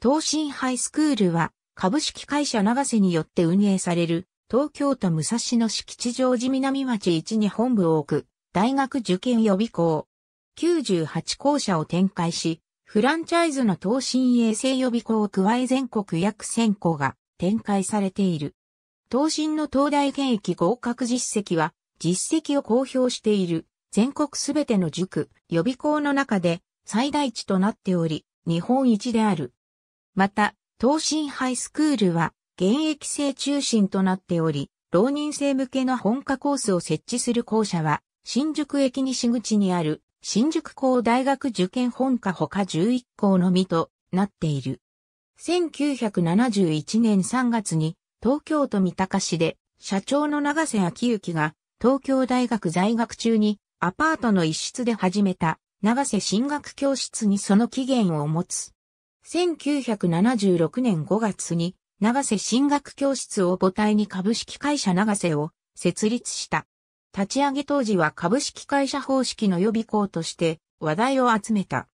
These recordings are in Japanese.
東進ハイスクールは株式会社長瀬によって運営される東京都武蔵野市吉祥寺南町1に本部を置く大学受験予備校98校舎を展開しフランチャイズの東進衛生予備校を加え全国約1000校が展開されている。東進の東大現役合格実績は実績を公表している全国すべての塾予備校の中で最大値となっており日本一である。また、東進ハイスクールは、現役生中心となっており、浪人生向けの本科コースを設置する校舎は、新宿駅西口にある、新宿校大学受験本科ほか11校のみとなっている。1971年3月に、東京都三鷹市で、社長の長瀬昭之が、東京大学在学中に、アパートの一室で始めた、長瀬進学教室にその起源を持つ、1976年5月に、長瀬進学教室を母体に株式会社長瀬を設立した。立ち上げ当時は株式会社方式の予備校として話題を集めた。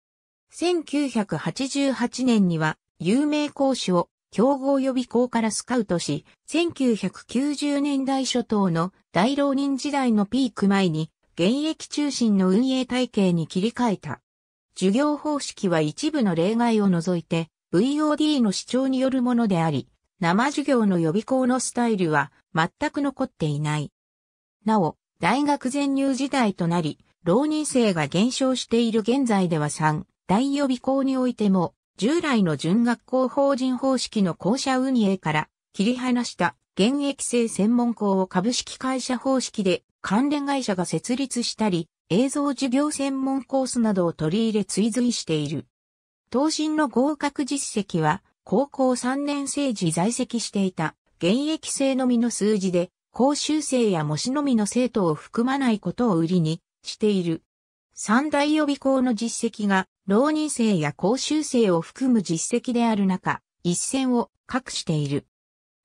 1988年には有名講師を競合予備校からスカウトし、1990年代初頭の大浪人時代のピーク前に現役中心の運営体系に切り替えた。授業方式は一部の例外を除いて、VOD の主張によるものであり、生授業の予備校のスタイルは全く残っていない。なお、大学全入時代となり、浪人生が減少している現在では3、大予備校においても、従来の準学校法人方式の校舎運営から切り離した現役生専門校を株式会社方式で関連会社が設立したり、映像授業専門コースなどを取り入れ追随している。当進の合格実績は、高校3年生時在籍していた、現役生のみの数字で、講習生や模試のみの生徒を含まないことを売りにしている。三大予備校の実績が、浪人生や講習生を含む実績である中、一線を画している。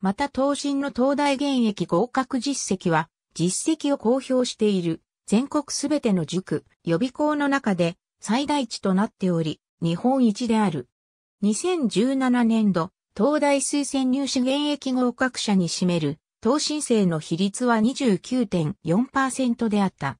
また、当進の東大現役合格実績は、実績を公表している。全国すべての塾、予備校の中で最大値となっており、日本一である。2017年度、東大推薦入試現役合格者に占める、東進生の比率は29.4%であった。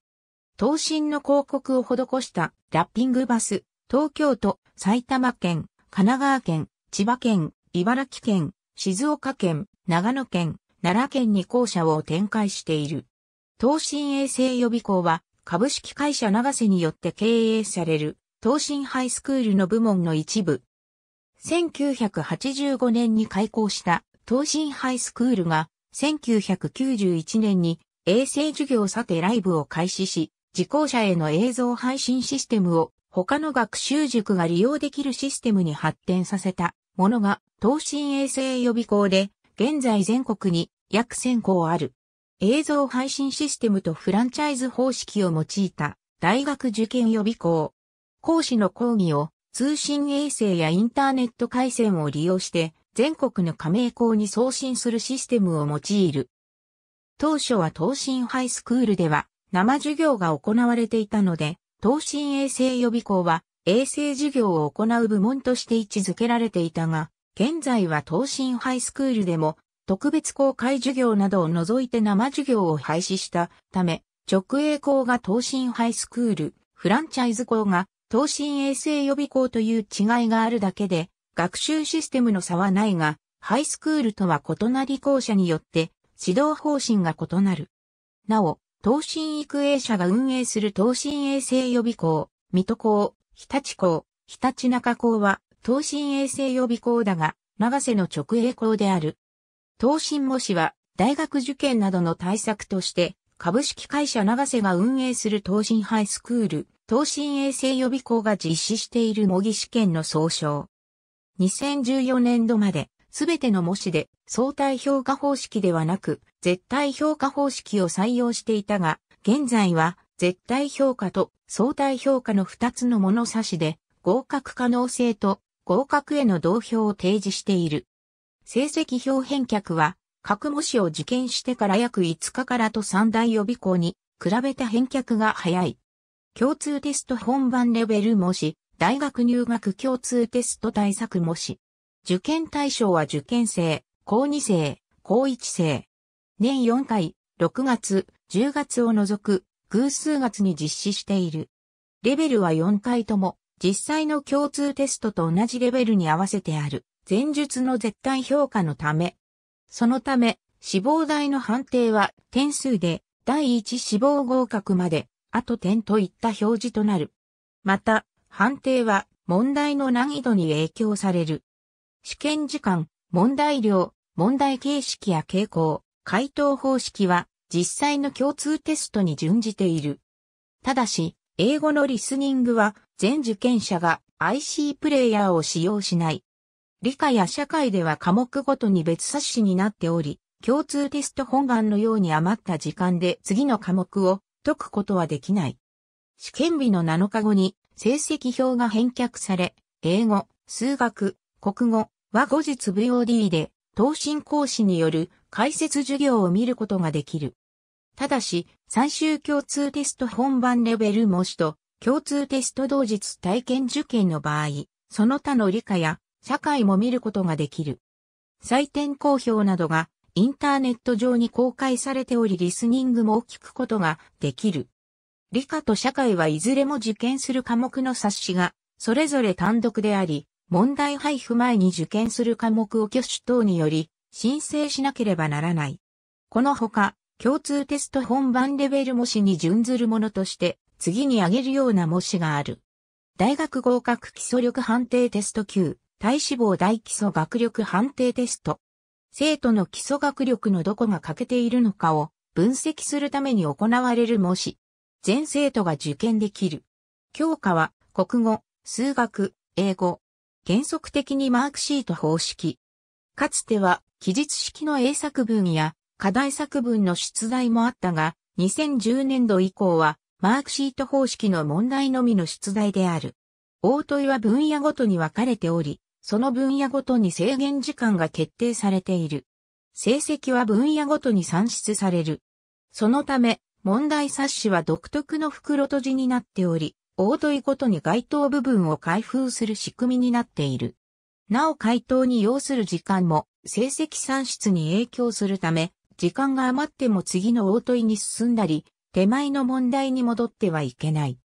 東進の広告を施したラッピングバス、東京都、埼玉県、神奈川県、千葉県、茨城県、静岡県、長野県、奈良県に校舎を展開している。東進衛星予備校は、株式会社長瀬によって経営される、東進ハイスクールの部門の一部。1985年に開校した東進ハイスクールが、1991年に衛星授業さてライブを開始し、受講者への映像配信システムを他の学習塾が利用できるシステムに発展させたものが東進衛星予備校で、現在全国に約1000校ある。映像配信システムとフランチャイズ方式を用いた大学受験予備校。講師の講義を通信衛星やインターネット回線を利用して全国の加盟校に送信するシステムを用いる。当初は東進ハイスクールでは生授業が行われていたので、東進衛星予備校は衛星授業を行う部門として位置づけられていたが、現在は東進ハイスクールでも特別公開授業などを除いて生授業を廃止したため、直営校が東進ハイスクール、フランチャイズ校が東進衛生予備校という違いがあるだけで、学習システムの差はないが、ハイスクールとは異なり校舎によって指導方針が異なる。なお、東進育英社が運営する東進衛生予備校、水戸校、日立校、日立中校は東進衛生予備校だが、長瀬の直営校である。東進模試は、大学受験などの対策として、株式会社長瀬が運営する東進ハイスクール、東進衛生予備校が実施している模擬試験の総称。2014年度まで、すべての模試で相対評価方式ではなく、絶対評価方式を採用していたが、現在は絶対評価と相対評価の2つの物差しで合格可能性と合格への同票を提示している。成績表返却は、各模試を受験してから約5日からと三大予備校に比べた返却が早い。共通テスト本番レベル模試、大学入学共通テスト対策模試。受験対象は受験生、高2生、高1生。年4回、6月、10月を除く、偶数月に実施している。レベルは4回とも、実際の共通テストと同じレベルに合わせてある。前述の絶対評価のため。そのため、死亡台の判定は点数で第一死亡合格まで、あと点といった表示となる。また、判定は問題の難易度に影響される。試験時間、問題量、問題形式や傾向、回答方式は実際の共通テストに準じている。ただし、英語のリスニングは全受験者が IC プレイヤーを使用しない。理科や社会では科目ごとに別冊子になっており、共通テスト本願のように余った時間で次の科目を解くことはできない。試験日の7日後に成績表が返却され、英語、数学、国語は後日 VOD で、等身講師による解説授業を見ることができる。ただし、最終共通テスト本番レベル模試と共通テスト同日体験受験の場合、その他の理科や社会も見ることができる。採点公表などがインターネット上に公開されておりリスニングも聞くことができる。理科と社会はいずれも受験する科目の冊子がそれぞれ単独であり、問題配布前に受験する科目を挙手等により申請しなければならない。このほか、共通テスト本番レベル模試に準ずるものとして次に挙げるような模試がある。大学合格基礎力判定テスト級。体脂肪大基礎学力判定テスト。生徒の基礎学力のどこが欠けているのかを分析するために行われる模試。全生徒が受験できる。教科は国語、数学、英語。原則的にマークシート方式。かつては記述式の英作文や課題作文の出題もあったが、2010年度以降はマークシート方式の問題のみの出題である。大問は分野ごとに分かれており、その分野ごとに制限時間が決定されている。成績は分野ごとに算出される。そのため、問題冊子は独特の袋閉じになっており、大問いごとに該当部分を開封する仕組みになっている。なお回答に要する時間も成績算出に影響するため、時間が余っても次の大問いに進んだり、手前の問題に戻ってはいけない。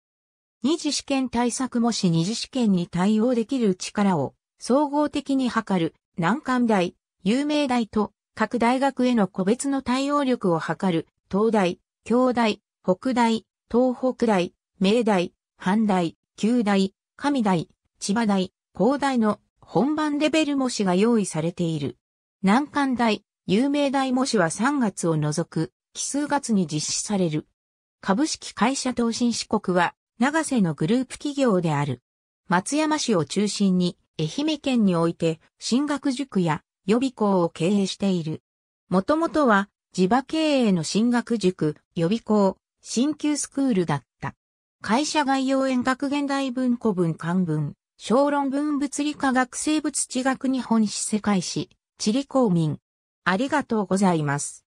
二次試験対策もし二次試験に対応できる力を総合的に測る、難関大、有名大と、各大学への個別の対応力を測る、東大、京大、北大、東北大、明大、阪大、九大、上大、千葉大、高大の本番レベル模試が用意されている。難関大、有名大模試は3月を除く、奇数月に実施される。株式会社東進四国は、長瀬のグループ企業である。松山市を中心に、愛媛県において進学塾や予備校を経営している。もともとは地場経営の進学塾、予備校、新旧スクールだった。会社概要演学現代文庫文漢文、小論文物理科学生物地学日本史世界史、地理公民。ありがとうございます。